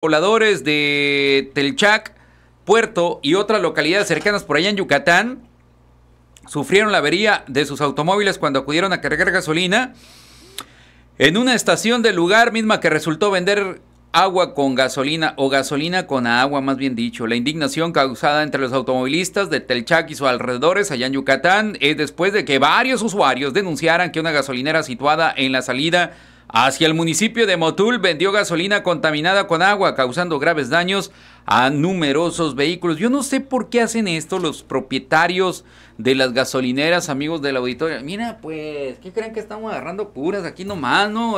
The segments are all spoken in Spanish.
pobladores de Telchac, Puerto y otras localidades cercanas por allá en Yucatán sufrieron la avería de sus automóviles cuando acudieron a cargar gasolina en una estación del lugar misma que resultó vender agua con gasolina o gasolina con agua, más bien dicho. La indignación causada entre los automovilistas de Telchac y sus alrededores allá en Yucatán es después de que varios usuarios denunciaran que una gasolinera situada en la salida hacia el municipio de Motul vendió gasolina contaminada con agua, causando graves daños a numerosos vehículos. Yo no sé por qué hacen esto los propietarios de las gasolineras, amigos de la auditoría. Mira, pues, ¿qué creen que estamos agarrando puras aquí nomás, no?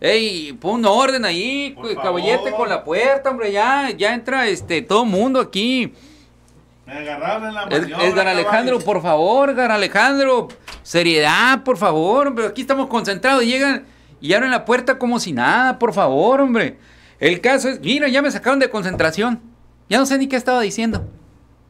Ey, pon orden ahí, caballete con la puerta, hombre, ya, ya entra este todo mundo aquí. Me agarraron la mayor, Gar Alejandro, por favor, Gar Alejandro, seriedad, por favor, hombre, aquí estamos concentrados, llegan y abren la puerta como si nada, por favor, hombre. El caso es, mira, ya me sacaron de concentración. Ya no sé ni qué estaba diciendo.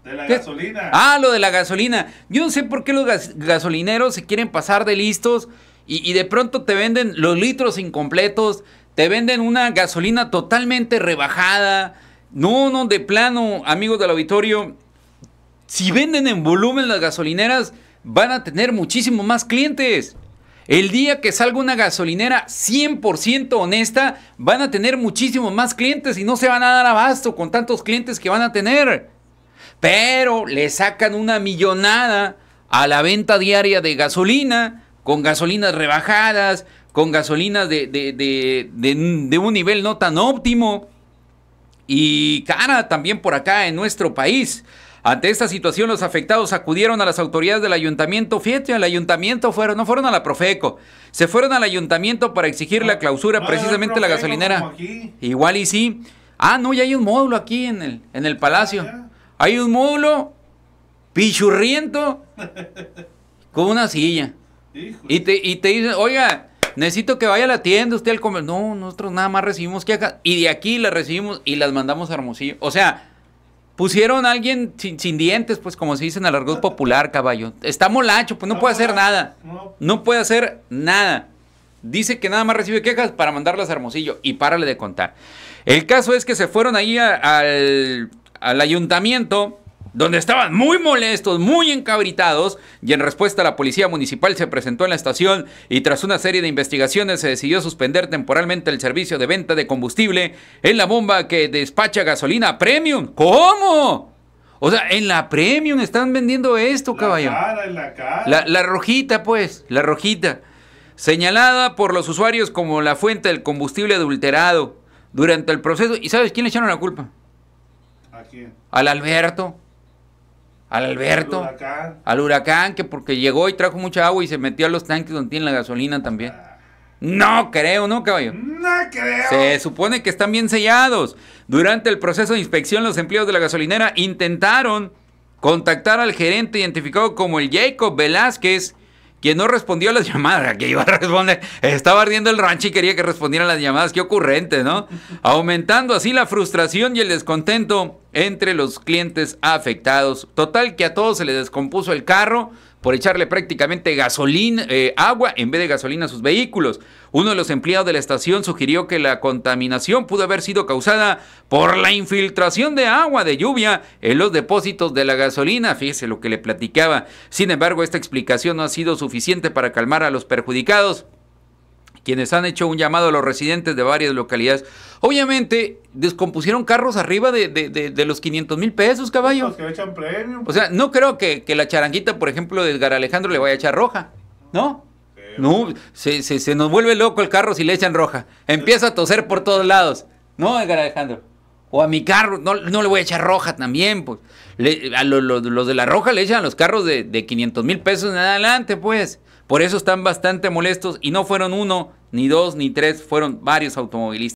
De la gasolina. Ah, lo de la gasolina. Yo no sé por qué los gasolineros se quieren pasar de listos y, y, de pronto te venden los litros incompletos, te venden una gasolina totalmente rebajada. No, no, de plano, amigos del auditorio, si venden en volumen las gasolineras, van a tener muchísimo más clientes. El día que salga una gasolinera 100% honesta, van a tener muchísimos más clientes y no se van a dar abasto con tantos clientes que van a tener. Pero le sacan una millonada a la venta diaria de gasolina, con gasolinas rebajadas, con gasolinas de, de un nivel no tan óptimo y cara también por acá en nuestro país. Ante esta situación, los afectados acudieron a las autoridades del ayuntamiento. Fíjate, al ayuntamiento fueron, no fueron a la Profeco. Se fueron al ayuntamiento para exigir la clausura precisamente la gasolinera. Igual y sí. Ah, no, ya hay un módulo aquí en el, en el palacio. Ah, hay un módulo pichurriento con una silla. Y te, y te dicen, oiga, necesito que vaya a la tienda, usted al comer. No, nosotros nada más recibimos acá. Y de aquí las recibimos y las mandamos a Hermosillo. O sea, Pusieron a alguien sin, dientes, pues como se dice en el argot popular, caballo. Está molacho, pues no puede hacer nada. No puede hacer nada. Dice que nada más recibe quejas para mandarlas a Hermosillo y párale de contar. El caso es que se fueron ahí al, al ayuntamiento donde estaban muy molestos, muy encabritados, y en respuesta la policía municipal se presentó en la estación y tras una serie de investigaciones se decidió suspender temporalmente el servicio de venta de combustible en la bomba que despacha gasolina premium. ¿Cómo? O sea, en la premium están vendiendo esto, la la, la rojita, pues, la rojita. Señalada por los usuarios como la fuente del combustible adulterado durante el proceso. ¿Y sabes quién le echaron la culpa? ¿A quién? Al Alberto al Alberto, al huracán. que porque llegó y trajo mucha agua y se metió a los tanques donde tiene la gasolina también. No creo, ¿no, caballo? No creo. Se supone que están bien sellados. Durante el proceso de inspección, los empleados de la gasolinera intentaron contactar al gerente identificado como el Jacob Velázquez, quien no respondió a las llamadas. Que iba a responder. Estaba ardiendo el rancho y quería que respondieran las llamadas. Qué ocurrente, ¿no? Aumentando así la frustración y el descontento entre los clientes afectados. Total que a todos se les descompuso el carro por echarle prácticamente gasolina, eh, agua en vez de gasolina a sus vehículos. Uno de los empleados de la estación sugirió que la contaminación pudo haber sido causada por la infiltración de agua de lluvia en los depósitos de la gasolina. Fíjese lo que le platicaba. Sin embargo, esta explicación no ha sido suficiente para calmar a los perjudicados quienes han hecho un llamado a los residentes de varias localidades. Obviamente, descompusieron carros arriba de, los 500 mil pesos, caballo. Los que echan O sea, no creo que, la charanguita, por ejemplo, de Edgar Alejandro le vaya a echar roja, ¿no? No, se, se, se, nos vuelve loco el carro si le echan roja. Empieza a toser por todos lados. ¿No, Edgar Alejandro? O a mi carro, no, le voy a echar roja también, pues. a los de la roja le echan los carros de, de 500 mil pesos en adelante, pues. Por eso están bastante molestos y no fueron uno, ni dos, ni tres, fueron varios automovilistas.